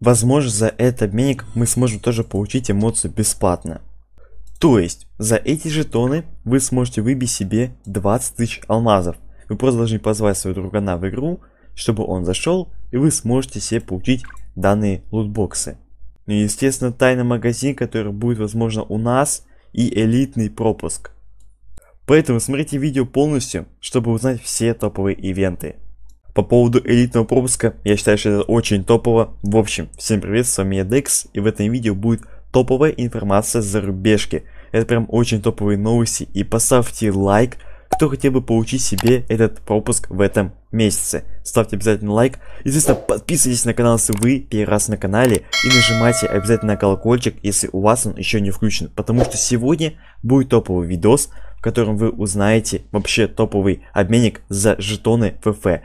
Возможно, за этот обменник мы сможем тоже получить эмоцию бесплатно. То есть, за эти жетоны вы сможете выбить себе 20 тысяч алмазов. Вы просто должны позвать своего другана в игру, чтобы он зашел, и вы сможете себе получить данные лутбоксы. Ну и естественно тайный магазин, который будет возможно у нас, и элитный пропуск. Поэтому смотрите видео полностью, чтобы узнать все топовые ивенты. По поводу элитного пропуска, я считаю, что это очень топово. В общем, всем привет, с вами я Dex, и в этом видео будет топовая информация за рубежки. Это прям очень топовые новости, и поставьте лайк, кто хотел бы получить себе этот пропуск в этом месяце. Ставьте обязательно лайк. Естественно, подписывайтесь на канал, если вы первый раз на канале. И нажимайте обязательно на колокольчик, если у вас он еще не включен. Потому что сегодня будет топовый видос, в котором вы узнаете вообще топовый обменник за жетоны ФФ.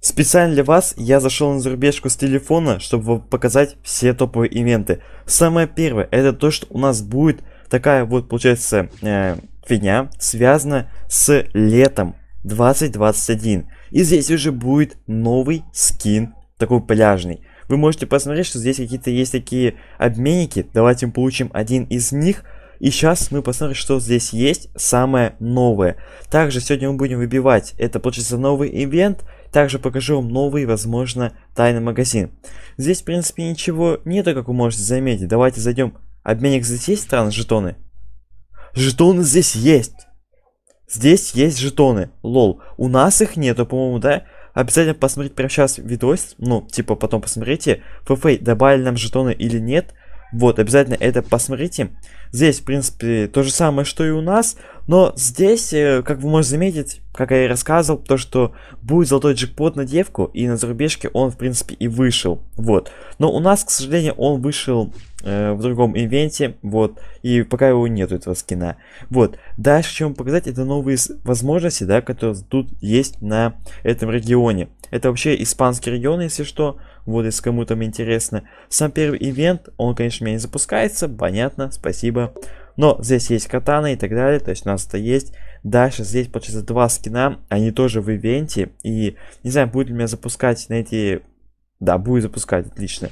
Специально для вас я зашел на зарубежку с телефона, чтобы показать все топовые ивенты. Самое первое, это то, что у нас будет такая вот, получается, э, фигня, связана с летом 2021. И здесь уже будет новый скин, такой пляжный. Вы можете посмотреть, что здесь какие-то есть такие обменники. Давайте мы получим один из них – и сейчас мы посмотрим, что здесь есть самое новое. Также сегодня мы будем выбивать, это получится новый ивент. Также покажу вам новый, возможно, тайный магазин. Здесь, в принципе, ничего нету, как вы можете заметить. Давайте зайдем. Обменник здесь есть странно, жетоны? Жетоны здесь есть! Здесь есть жетоны. Лол. У нас их нету, по-моему, да? Обязательно посмотрите прямо сейчас видос. Ну, типа, потом посмотрите. ФФ добавили нам жетоны или нет. Вот, обязательно это посмотрите. Здесь, в принципе, то же самое, что и у нас, но здесь, э, как вы можете заметить, как я и рассказывал, то, что будет золотой джекпот на девку, и на зарубежке он, в принципе, и вышел, вот. Но у нас, к сожалению, он вышел э, в другом ивенте, вот, и пока его нету, этого скина. Вот, дальше, чем показать, это новые возможности, да, которые тут есть на этом регионе. Это вообще испанский регион, если что, вот, если кому там интересно. Сам первый ивент, он, конечно, у меня не запускается, понятно, спасибо бы. Но здесь есть катана и так далее, то есть у нас это есть. Дальше здесь получается два скина, они тоже в ивенте. И не знаю, будет ли меня запускать на эти... Да, будет запускать, отлично.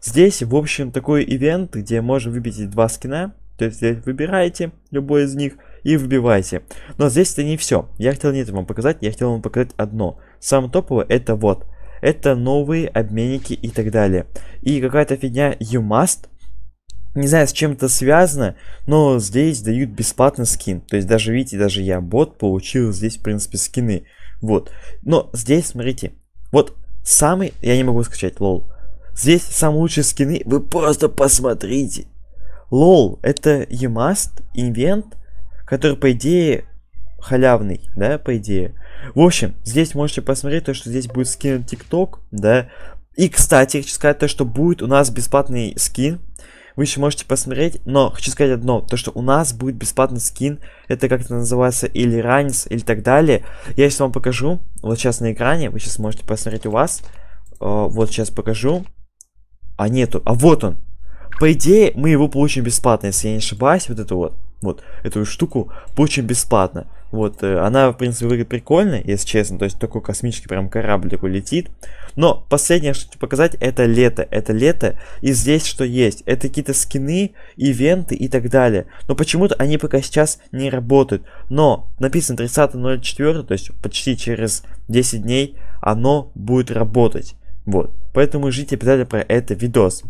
Здесь, в общем, такой ивент, где можно выбить эти два скина. То есть здесь выбираете любой из них и выбиваете. Но здесь это не все. Я хотел не это вам показать, я хотел вам показать одно. Сам топовое это вот. Это новые обменники и так далее. И какая-то фигня You Must не знаю, с чем это связано, но здесь дают бесплатно скин. То есть даже, видите, даже я бот получил здесь, в принципе, скины. Вот. Но здесь, смотрите, вот самый, я не могу скачать, лол. Здесь самые лучшие скины, вы просто посмотрите. Лол, это Емаст, инвент, который, по идее, халявный, да, по идее. В общем, здесь можете посмотреть то, что здесь будет скин ТикТок, да. И, кстати, я хочу сказать то, что будет у нас бесплатный скин вы еще можете посмотреть, но хочу сказать одно, то что у нас будет бесплатный скин, это как то называется, или ранец, или так далее. Я сейчас вам покажу, вот сейчас на экране, вы сейчас можете посмотреть у вас, э, вот сейчас покажу. А нету, а вот он. По идее, мы его получим бесплатно, если я не ошибаюсь, вот эту вот, вот эту штуку получим бесплатно. Вот, э, она, в принципе, выглядит прикольно, если честно. То есть такой космический прям корабль такой летит. Но последнее, что хочу показать, это лето. Это лето и здесь что есть. Это какие-то скины, ивенты и так далее. Но почему-то они пока сейчас не работают. Но написано 30.04, то есть почти через 10 дней оно будет работать. Вот. Поэтому ждите обязательно про это видос.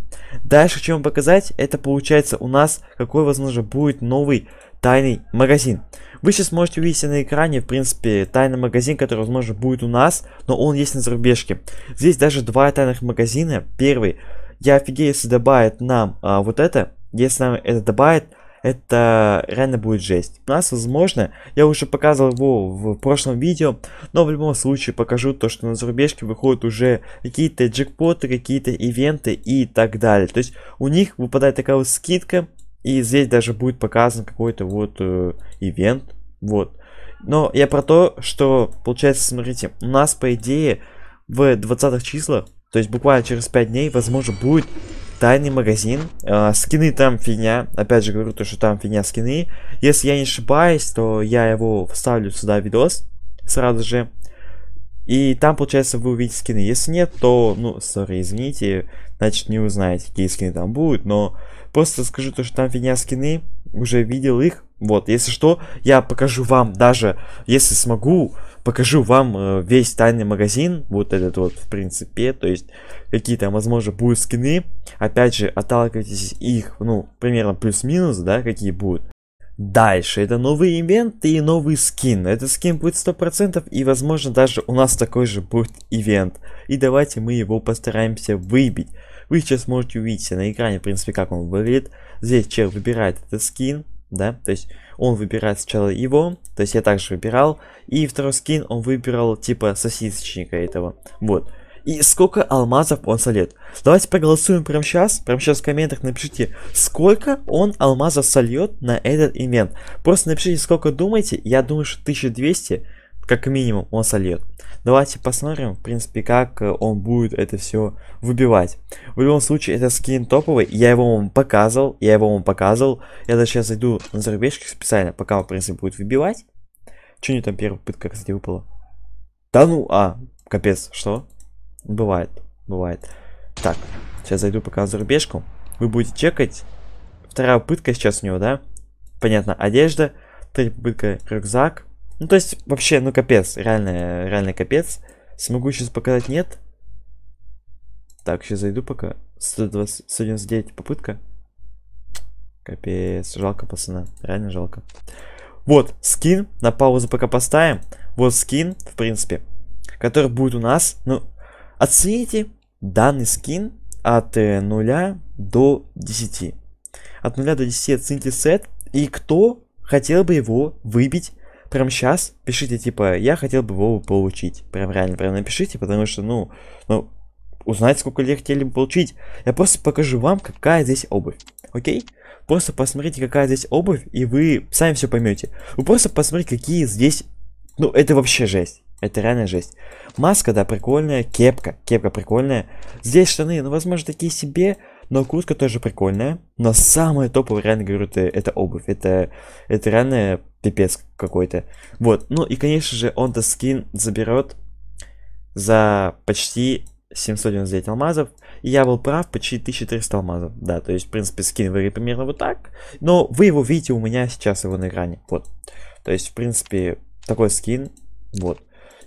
Дальше, чем вам показать, это получается у нас, какой, возможно, будет новый тайный магазин. Вы сейчас можете увидеть на экране, в принципе, тайный магазин, который, возможно, будет у нас, но он есть на зарубежке. Здесь даже два тайных магазина. Первый, я офигею, если добавит нам а, вот это, если нам это добавит, это реально будет жесть. У нас, возможно, я уже показывал его в прошлом видео, но в любом случае покажу то, что на зарубежке выходят уже какие-то джекпоты, какие-то ивенты и так далее. То есть у них выпадает такая вот скидка, и здесь даже будет показан какой-то вот э, ивент. Вот. Но я про то, что, получается, смотрите, у нас, по идее, в 20 числах, то есть буквально через 5 дней, возможно, будет тайный магазин. Э, скины там фигня. Опять же говорю, то, что там фигня скины. Если я не ошибаюсь, то я его вставлю сюда в видос сразу же. И там, получается, вы увидите скины. Если нет, то, ну, сори, извините, значит, не узнаете, какие скины там будут, но просто скажу то, что там фигня скины, уже видел их, вот, если что, я покажу вам даже, если смогу, покажу вам э, весь тайный магазин, вот этот вот, в принципе, то есть, какие там, возможно, будут скины, опять же, отталкивайтесь их, ну, примерно плюс-минус, да, какие будут. Дальше это новый ивент и новый скин. Этот скин будет 100% и возможно даже у нас такой же будет ивент. И давайте мы его постараемся выбить. Вы сейчас можете увидеть на экране, в принципе, как он выглядит. Здесь человек выбирает этот скин, да, то есть он выбирает сначала его, то есть я также выбирал. И второй скин он выбирал типа сосисочника этого, вот. Вот и сколько алмазов он сольет. Давайте проголосуем прямо сейчас, прямо сейчас в комментах напишите, сколько он алмазов сольет на этот ивент. Просто напишите, сколько думаете, я думаю, что 1200 как минимум он сольет. Давайте посмотрим, в принципе, как э, он будет это все выбивать. В любом случае, это скин топовый, я его вам показывал, я его вам показывал. Я даже сейчас зайду на зарубежки специально, пока он, в принципе, будет выбивать. Че не там первая пытка, кстати, выпала? Да ну, а, капец, что? Бывает, бывает. Так, сейчас зайду пока за рубежку. Вы будете чекать. Вторая попытка сейчас у него, да? Понятно, одежда. Третья попытка рюкзак. Ну, то есть, вообще, ну, капец. Реально, реально капец. Смогу сейчас показать, нет? Так, сейчас зайду пока. 120, 199 попытка. Капец, жалко пацана, реально жалко. Вот, скин, на паузу пока поставим. Вот скин, в принципе, который будет у нас. Ну, Оцените данный скин от 0 э, до 10. От 0 до 10 оцените сет. И кто хотел бы его выбить прям сейчас, пишите, типа, я хотел бы его получить. Прям реально, прям напишите, потому что, ну, ну, узнать, сколько людей хотели бы получить. Я просто покажу вам, какая здесь обувь. Окей? Просто посмотрите, какая здесь обувь, и вы сами все поймете. Вы просто посмотрите, какие здесь... Ну, это вообще жесть. Это реально жесть. Маска, да, прикольная. Кепка. Кепка прикольная. Здесь штаны, ну, возможно, такие себе. Но куртка тоже прикольная. Но самое топовое, реально говорю, это, это обувь. Это, это реально пипец какой-то. Вот. Ну и, конечно же, он-то скин заберет за почти 799 алмазов. И я был прав, почти 1300 алмазов. Да, то есть, в принципе, скин выглядит примерно вот так. Но вы его видите у меня сейчас его на экране. Вот. То есть, в принципе, такой скин. Вот.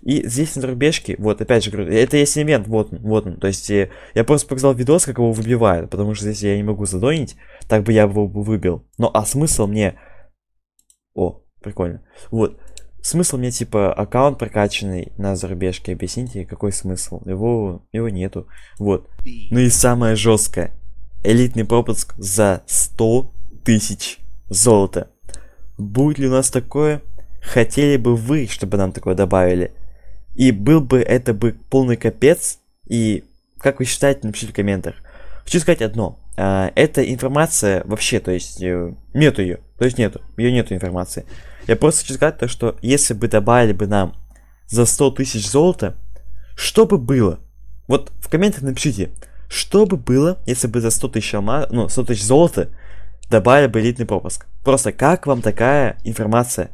И здесь на рубежке, вот, опять же говорю, это есть элемент, вот он, вот он. То есть э, я просто показал видос, как его выбивают, потому что здесь я не могу задонить, так бы я его выбил. Но а смысл мне... О, прикольно. Вот. Смысл мне, типа, аккаунт прокачанный на зарубежке, объясните, какой смысл? Его, его нету. Вот. Ну и самое жесткое. Элитный пропуск за 100 тысяч золота. Будет ли у нас такое? Хотели бы вы, чтобы нам такое добавили? И был бы это бы полный капец. И как вы считаете, напишите в комментах. Хочу сказать одно. Э, эта информация вообще, то есть, э, нету ее. То есть нету. Ее нету информации. Я просто хочу сказать то, что если бы добавили бы нам за 100 тысяч золота, что бы было? Вот в комментах напишите, что бы было, если бы за 100 тысяч алма... ну, 100 тысяч золота добавили бы элитный пропуск? Просто как вам такая информация?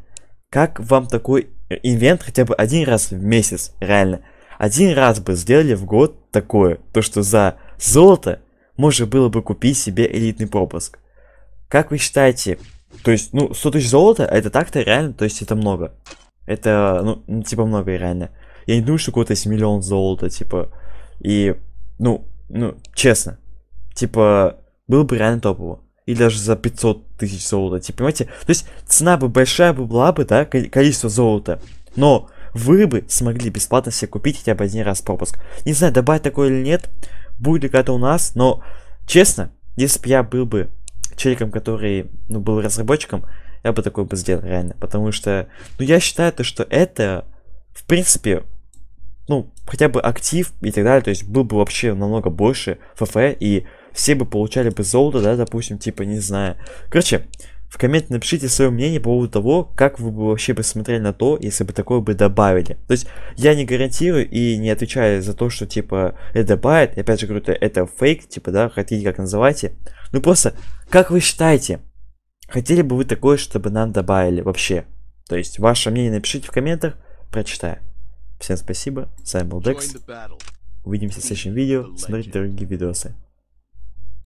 Как вам такой ивент хотя бы один раз в месяц, реально. Один раз бы сделали в год такое, то что за золото можно было бы купить себе элитный пропуск. Как вы считаете, то есть, ну, 100 тысяч золота, это так-то реально, то есть это много. Это, ну, ну типа много реально. Я не думаю, что какой то есть миллион золота, типа. И, ну, ну, честно. Типа, было бы реально топово или даже за 500 тысяч золота, типа, понимаете? То есть цена бы большая бы была бы, да, количество золота, но вы бы смогли бесплатно себе купить хотя бы один раз пропуск. Не знаю, добавить такое или нет, будет ли это у нас, но, честно, если бы я был бы человеком, который, ну, был разработчиком, я бы такое бы сделал, реально, потому что, ну, я считаю то, что это, в принципе, ну, хотя бы актив и так далее, то есть был бы вообще намного больше ФФ, и все бы получали бы золото, да, допустим, типа, не знаю. Короче, в комменты напишите свое мнение по поводу того, как вы бы вообще бы смотрели на то, если бы такое бы добавили. То есть я не гарантирую и не отвечаю за то, что типа это добавит. И, опять же говорю, это, фейк, типа, да, хотите как называйте. Ну просто, как вы считаете, хотели бы вы такое, чтобы нам добавили вообще? То есть ваше мнение напишите в комментах, прочитаю. Всем спасибо, с вами был Декс. Увидимся в следующем видео, смотрите другие видосы.